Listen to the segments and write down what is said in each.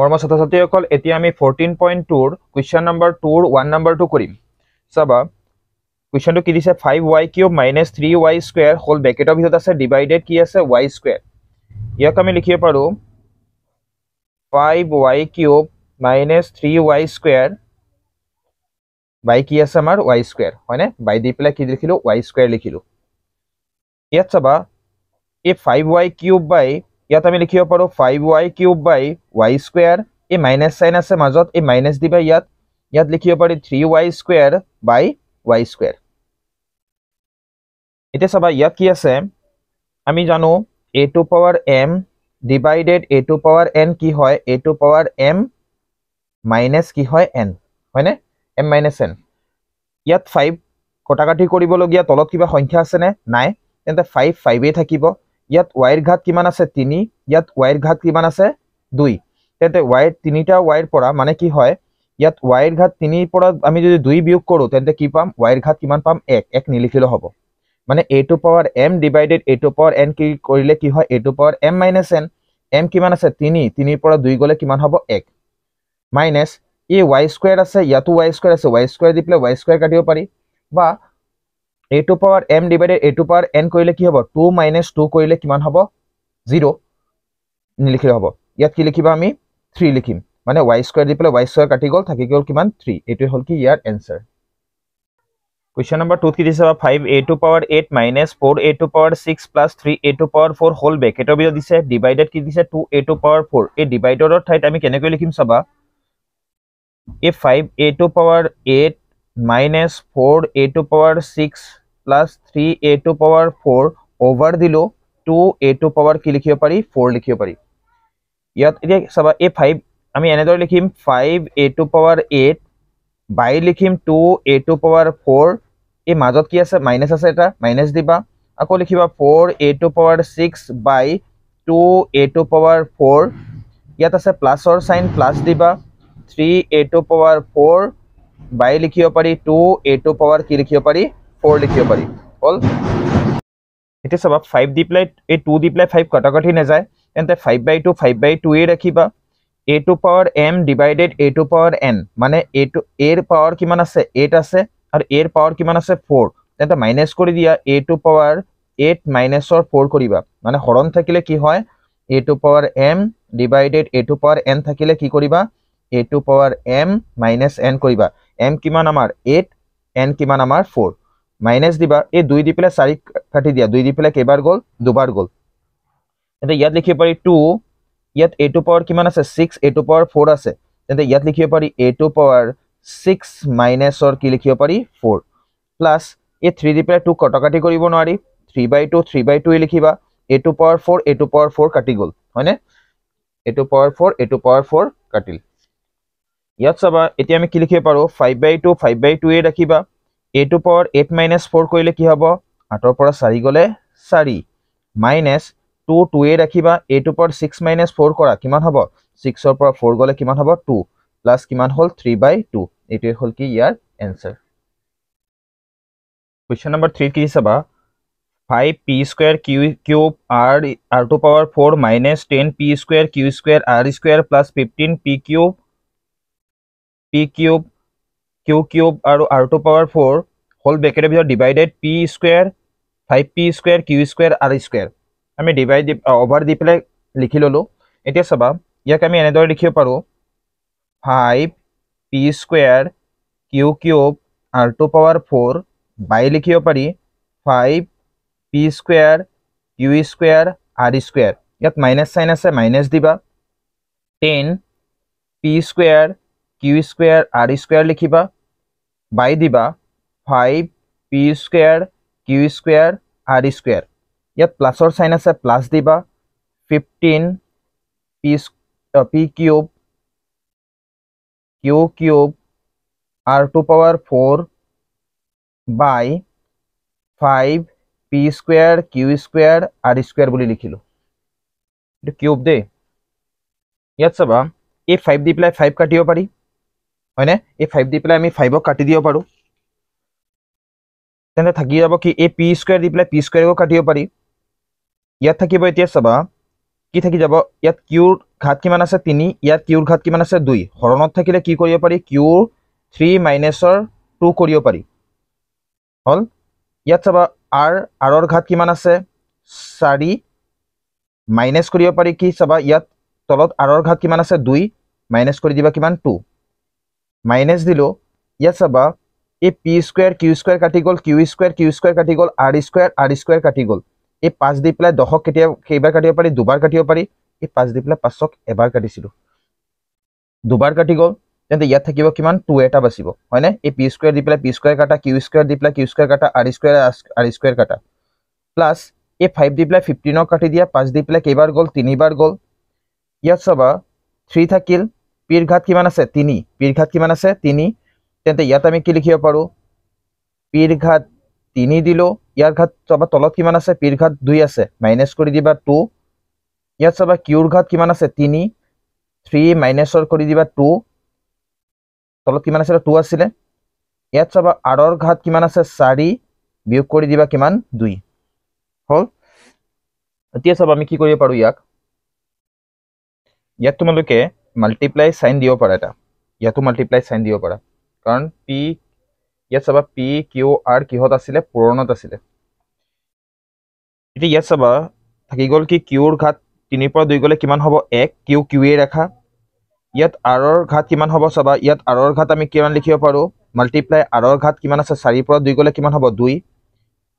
মৰ্ম ছাত্ৰ ছাত্ৰীসকল এতিয়া আমি ফৰ্টিন পইণ্ট টুৰ কুৱেশ্যন নম্বৰ টুৰ ওৱান নম্বৰটো কৰিম চাবা কুৱেশ্যনটো কি দিছে five y cube minus three y square হ'ল ব্ৰেকেটৰ ভিতৰত আছে ডিভাইডেড কি আছে ৱাই স্কুৱেৰ ইয়াক আমি লিখিব পাৰোঁ five y cube minus three y square by কি আছে আমাৰ ৱাই স্কুৱেৰ হয়নে বাই দি পেলাই কি লিখিলোঁ ৱাই স্কুৱেৰ লিখিলোঁ ইয়াত চাবা এই ফাইভ ৱাই কিউব বাই ইয়াত আমি লিখিব পাৰোঁ five y cube by y square এই মাইনাছ চাইন আছে মাজত এই মাইনাছ দিবা ইয়াত ইয়াত লিখিব পাৰি three y square by y square এতিয়া চাবা ইয়াত কি আছে আমি জানো a to power M divided A to power N কি হয় এ টু পাৱাৰ এম মাইনাছ কি হয় এন হয়নে এম মাইনাছ এন ইয়াত ফাইভ কটাকাটি কৰিবলগীয়া তলত কিবা সংখ্যা আছেনে নাই তেন্তে ফাইভ ফাইভেই থাকিব ইয়াত ওয়াইৰ ঘাত কিমান আছে তিনি ইয়াত ওয়াইৰ ঘাত কিমান আছে দুই তেন্তে ওয়াইৰ তিনিটা ওয়াইৰ পৰা মানে কি হয় ইয়াত ৱাইৰ ঘাত তিনিৰ পৰা আমি যদি দুই বিয়োগ কৰোঁ তেন্তে কি পাম ওয়াইৰ ঘাত কিমান পাম এক এক নিলিখিলেও হ'ব মানে a to power M divided A to power N কি কৰিলে কি হয় এ to power M minus n m কিমান আছে তিনি তিনিৰ পৰা দুই গ'লে কিমান হ'ব এক মাইনাছ ই ৱাই স্কুৱেৰ আছে ইয়াতো ৱাই স্কুৱেৰ আছে ৱাই স্কুৱেৰ দি পেলাই ৱাই স্কুৱেৰ কাটিব পাৰি বা a to power m divided a to power n करिले कि हबो 2 माइनस 2 करिले किमान हबो 0 नि लिखि हबो यात कि लिखिबा आमी 3 लिखिम माने y स्क्वायर दिपले y स्क्वायर काटि गल थाकि गल किमान 3 एतु होल कि इयार आन्सर क्वेश्चन नंबर 2 कि दिसबा 5 a to power 8 minus 4 a to power 6 plus 3 a to power 4 whole bracket ओबि दिसे डिवाइडेड कि दिसे 2 ए टू पावर 4 ए डिवाइडर थाइट आमी केने को लिखिम सबा a 5 a to power 8 minus 4 a to power 6 plus three a to power four over दिल टू ए टू पावर कि लिख पारि फोर लिख पारि इतना सबा ए फाइव आम एने लिखीम five a to power eight by लिखीम two a to power four ये मजद कि माइनास आसा माइनास दबा आको लिखा four a to power six by two a to power four इतना प्लासर सन प्लास दबा three a to power four by लिख पारि टू ए टू पावर कि लिख पारि ফ'ৰ লিখিব পাৰি হল এতিয়া চাবা ফাইভ দি প্লাই এই টু দি প্লাই ফাইভ কটা কাটি নাযায় তেন্তে five by two five by 2 এ ৰাখিবা a to power M divided A to power n মানে a টু a পাৱাৰ কিমান আছে এইট আছে আৰু এৰ পাৱাৰ কিমান আছে ফ'ৰ তেন্তে মাইনাস কৰি দিয়া a to power eight minus four কৰিবা মানে হৰণ থাকিলে কি হয় এ to power M divided A to power n থাকিলে কি কৰিবা a to power m minus n কৰিবা এম কিমান আমাৰ এইট এন কিমান আমাৰ ফ'ৰ মাইনাছ দিবা এই দুই দি পেলাই চাৰি কাটি দিয়া দুই দি পেলাই কেইবাৰ গ'ল দুবাৰ গ'ল তেন্তে ইয়াত লিখিব পাৰি টু ইয়াত এইটো পাৱাৰ কিমান আছে ছিক্স এইটো পাৱাৰ ফ'ৰ আছে তেন্তে ইয়াত লিখিব পাৰি এইটো পাৱাৰ ছিক্স মাইনাছৰ কি লিখিব পাৰি ফ'ৰ প্লাছ এই থ্ৰী দি পেলাই টু কটকাটি কৰিব নোৱাৰি three by two three by টুৱে লিখিবা এইটো পাৱাৰ ফ'ৰ এইটো পাৱাৰ ফ'ৰ কাটি গ'ল হয়নে এইটো পাৱাৰ ফ'ৰ এইটো পাৱাৰ ফ'ৰ কাটিল ইয়াত চাবা এতিয়া আমি কি লিখিব পাৰোঁ five by two five by টুৱে ৰাখিবা এইটোৰ পাৱাৰ এইট মাইনাছ ফ'ৰ কৰিলে কি হ'ব আঠৰ পৰা চাৰি গ'লে চাৰি মাইনাছ টু টুৱে ৰাখিবা এইটোৰ পাৱাৰ ছিক্স মাইনাছ ফ'ৰ কৰা কিমান হ'ব ছিক্সৰ পৰা ফ'ৰ গ'লে কিমান হ'ব টু প্লাছ কিমান হ'ল থ্ৰী বাই টু এইটোৱে হ'ল কি ইয়াৰ এনচাৰ কুৱেশ্যন নম্বৰ থ্ৰীত কি চাবা five p square q cube আৰ r to power four minus ten p square q square r square plus fifteen p cube p cube q cube और r to power four whole bracket भर divided p square five p square q square r square आम divide over दी पे लिखी ललो इतना चबा इक आम एने लिख पार five p square q cube r to power four by लिख पारि five p square q square r square इतना माइनास सन आस माइनास दिबा ten p square q square r square लिखा बैदा फाइव पि स्र किऊ स्र are स्र इतना प्लास सैन आस प्लास दिबा fifteen p p cube q cube r to power four by five p square q स्र आर स्र लिखिल किूब दे इतना चबा ए फाइव दी पे फाइव काटिव पारि হয়নে এই ফাইভ দি পেলাই আমি ফাইভক কাটি দিব পাৰোঁ তেন্তে থাকি যাব কি এই পি স্কুৱেৰ দি পেলাই পি স্কুৱেৰকো কাটিব পাৰি ইয়াত থাকিব এতিয়া চাবা কি থাকি যাব ইয়াত কিউৰ ঘাট কিমান আছে তিনি ইয়াত কিউৰ ঘাট কিমান আছে দুই হৰণত থাকিলে কি কৰিব পাৰি কিউৰ থ্ৰী মাইনাছৰ টু কৰিব পাৰি হ'ল ইয়াত চাবা আৰ আৰৰ ঘাট কিমান আছে চাৰি মাইনাছ কৰিব পাৰি কি চাবা ইয়াত তলত আৰৰ ঘাট কিমান আছে দুই মাইনাছ কৰি দিবা কিমান টু মাইনাছ দিলোঁ ইয়াত চাবা এই পি স্কুৱেৰ কিউ স্কুৱেৰ কাটি গ'ল কিউ স্কুৱেৰ কিউ স্কুৱেৰ কাটি গ'ল আৰ স্কুৱেৰ আৰ স্কুৱেৰ কাটি গ'ল এই পাঁচ দি পেলাই দহক কেতিয়াবা কেইবাৰ কাটিব পাৰি দুবাৰ কাটিব পাৰি এই পাঁচ দি পেলাই পাঁচক এবাৰ কাটিছিলোঁ দুবাৰ কাটি গ'ল তেন্তে ইয়াত থাকিব কিমান টু এটা বাচিব হয়নে এই পি স্কুৱেৰ দি পেলাই পি স্কুৱেৰ কাটা কিউ স্কুৱেৰ দি পেলাই কিউ স্কুৱেৰ কাটা আৰ স্কুৱেৰ আৰ স্কুৱেৰ কাটা প্লাছ এই ফাইভ দি পেলাই ফিফটিনক কাটি দিয়া পাঁচ দি পেলাই কেইবাৰ গ'ল তিনিবাৰ গ'ল ইয়াত চাবা থ্ৰী থাকিল পীৰ ঘাট কিমান আছে তিনি পীৰ ঘাট কিমান আছে তিনি তেন্তে ইয়াত আমি কি লিখিব পাৰোঁ পীৰ ঘাট তিনি দিলোঁ ইয়াৰ ঘাট চাবা তলত কিমান আছে পীৰ ঘাট দুই আছে মাইনাছ কৰি দিবা টু ইয়াত চাবা কিউৰ ঘাট কিমান আছে তিনি থ্ৰী মাইনাছৰ কৰি দিবা টু তলত কিমান আছিলে টু আছিলে ইয়াত চাবা আৰৰ ঘাট কিমান আছে চাৰি বিয়োগ কৰি দিবা কিমান দুই হ'ল এতিয়া চাবা আমি কি কৰিব পাৰোঁ ইয়াক ইয়াত তোমালোকে মাল্টিপ্লাই চাইন দিব পাৰা এটা ইয়াতো মাল্টিপ্লাই চাইন দিব পাৰা কাৰণ পি ইয়াত চাবা পি কিউ আৰ কিহত আছিলে পূৰণত আছিলে এতিয়া ইয়াত চাবা থাকি গ'ল কি কিউৰ ঘাট তিনিৰ পৰা দুই গ'লে কিমান হ'ব এক কিউ কিউ এ ৰেখা ইয়াত আৰৰ ঘাট কিমান হ'ব চাবা ইয়াত আৰৰ ঘাট আমি কিমান লিখিব পাৰোঁ মাল্টিপ্লাই আৰৰ ঘাট কিমান আছে চাৰিৰ পৰা দুই গ'লে কিমান হ'ব দুই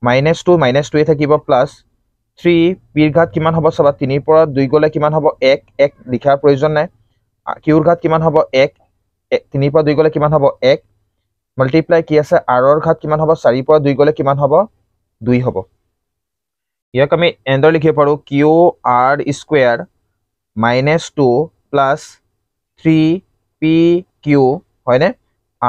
মাইনাছ টু মাইনাছ টুৱে থাকিব প্লাছ থ্ৰী পিৰ ঘাট কিমান হ'ব চাবা তিনিৰ পৰা দুই গ'লে কিমান হ'ব এক এক লিখাৰ প্ৰয়োজন নাই কিউৰ ঘাত কিমান হ'ব এক তিনিৰ পৰা দুই গ'লে কিমান হ'ব এক মাল্টিপ্লাই কি আছে আৰৰ ঘাত কিমান হ'ব চাৰিৰ পৰা দুই গ'লে কিমান হ'ব দুই হ'ব ইয়াক আমি এণ্ডৰ লিখিব পাৰোঁ q r square minus two plus three p q হয়নে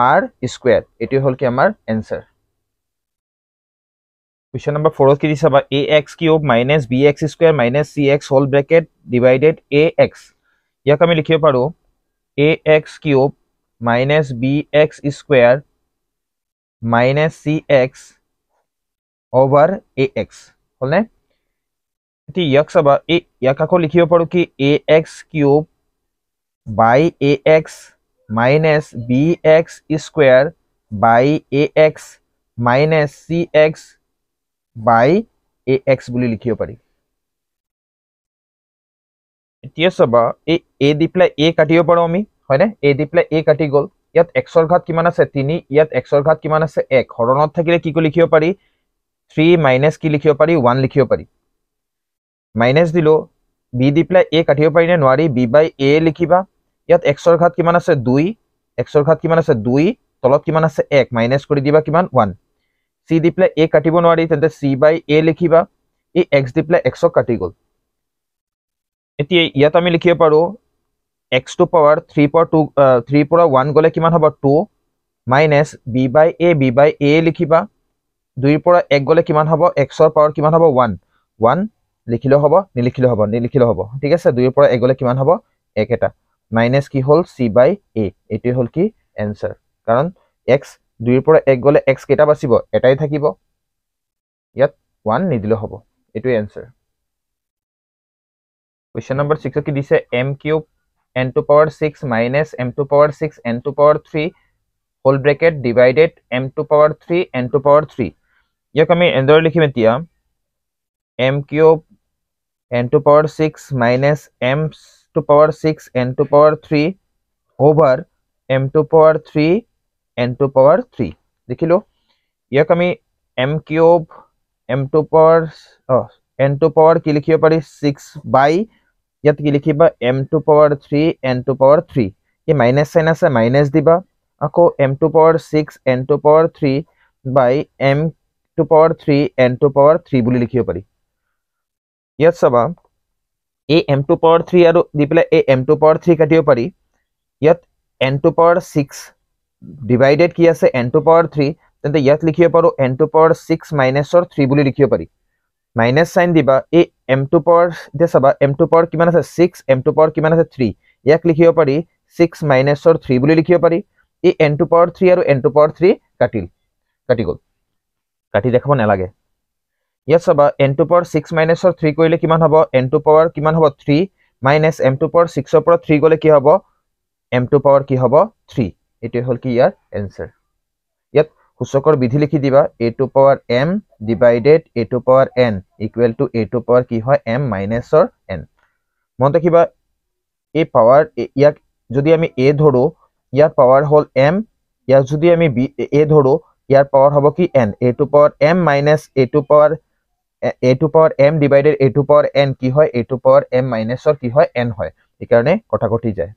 আৰ স্কুৱেৰ এইটোৱে হ'ল কি আমাৰ এনচাৰ কুৱেশ্যন নম্বৰ ফ'ৰত কি দিছা বা a x cube minus b x square minus c x হ'ল ব্ৰেকেট ডিভাইডেড এ এক্স इक आम लिख पार a x cube minus b x square minus c x over a x हलने यक सबा इक आक लिख पारो कि a x cube by a x minus b x square by a x minus c x by a x लिख पारि এতিয়া চাবা এই এ দি পেলাই এ কাটিব পাৰো আমি হয়নে এ দি পেলাই এ কাটি গ'ল ইয়াত এক্সৰ ঘাত কিমান আছে তিনি ইয়াত এক্সৰ ঘাত কিমান আছে এক হৰণত থাকিলে কি লিখিব পাৰি থ্ৰী মাইনাছ কি লিখিব পাৰি ওৱান লিখিব পাৰি মাইনাছ দিলো বি দি পেলাই এ কাটিব পাৰিনে নোৱাৰি বি বাই এ লিখিবা ইয়াত এক্সৰ ঘাত কিমান আছে দুই এক্সৰ ঘাত কিমান আছে দুই তলত কিমান আছে এক মাইনাছ কৰি দিবা কিমান ওৱান চি দি পেলাই এ কাটিব নোৱাৰি তেন্তে চি বাই এ লিখিবা এই এক্স দি পেলাই এক্সক কাটি গ'ল এতিয়া ইয়াত আমি লিখিব পাৰোঁ এক্স টু পাৱাৰ থ্ৰীৰ পৰা টু থ্ৰীৰ পৰা ওৱান গ'লে কিমান হ'ব two minus B by A B by A লিখিবা দুইৰ পৰা এক গ'লে কিমান হ'ব এক্সৰ পাৱাৰ কিমান হ'ব ওৱান ওৱান লিখিলেও হ'ব নিলিখিলেও হ'ব নিলিখিলেও হ'ব ঠিক আছে দুইৰ পৰা এক গ'লে কিমান হ'ব এক এটা মাইনাছ কি হ'ল চি বাই এ এইটোৱে হ'ল কি এনচাৰ কাৰণ এক্স দুইৰ পৰা এক গ'লে এক্স কেইটা বাচিব এটাই থাকিব ইয়াত ওৱান নিদিলেও হ'ব এইটোৱে এনচাৰ क्वेश्चन नंबर सिक्स की दिस है M cube N to power six minus M to power six N to power three whole bracket divided M to power three N to power three यह कमी एंदर लिखी में दिया M cube N to power six minus M to power six N to power three over M to power three N to power three देखी लो यह कमी M cube M to power N to power की लिखिए पड़ी six by ইয়াত কি লিখিবা M to power three N to power three এই মাইনাছ চাইন আছে মাইনাছ দিবা আকৌ M to power six N to power three by M to power three N to power three বুলি লিখিব পাৰি ইয়াত চাবা এই এম টু পাৱাৰ থ্ৰী আৰু দি পেলাই এই এম টু পাৱাৰ থ্ৰী কাটিব পাৰি ইয়াত N to power six divided কি আছে এন টু পাৱাৰ থ্ৰী তেন্তে ইয়াত লিখিব পাৰোঁ এন টু পাৱাৰ ছিক্স মাইনাছৰ থ্ৰী বুলি লিখিব পাৰি মাইনাছ চাইন দিবা এই এম টু পাৱাৰ এতিয়া চাবা এম টু পাৱাৰ কিমান আছে ছিক্স এম টু পাৱাৰ কিমান আছে থ্ৰী ইয়াক লিখিব পাৰি ছিক্স মাইনাছৰ থ্ৰী বুলি লিখিব পাৰি এই এন টু পাৱাৰ থ্ৰী আৰু এন টু পাৱাৰ থ্ৰী কাটিল কাটি গ'ল কাটি দেখাব নালাগে ইয়াত চাবা এন টু পাৱাৰ ছিক্স মাইনাছৰ থ্ৰী কৰিলে কিমান হ'ব এন টু পাৱাৰ কিমান হ'ব three minus M to power ছিক্সৰ পৰা থ্ৰী গ'লে কি হ'ব এম টু পাৱাৰ কি হ'ব থ্ৰী এইটোৱে হ'ল কি ইয়াৰ এনচাৰ ইয়াত সূচকৰ বিধি লিখি দিবা A to power M divided A to power N equal to A to power কি হয় এম মাইনাছৰ এন মনত ৰাখিবা এই পাৱাৰ ইয়াক যদি আমি এ ধৰো ইয়াৰ পাৱাৰ হ'ল এম ইয়াক যদি আমি বি এ ধৰো ইয়াৰ পাৱাৰ হ'ব কি N A to power M minus A to power A to power M divided A to power N কি হয় এ টু পাৱাৰ এম মাইনাছৰ কি হয় এন হয় সেইকাৰণে কথা ঘটি যায়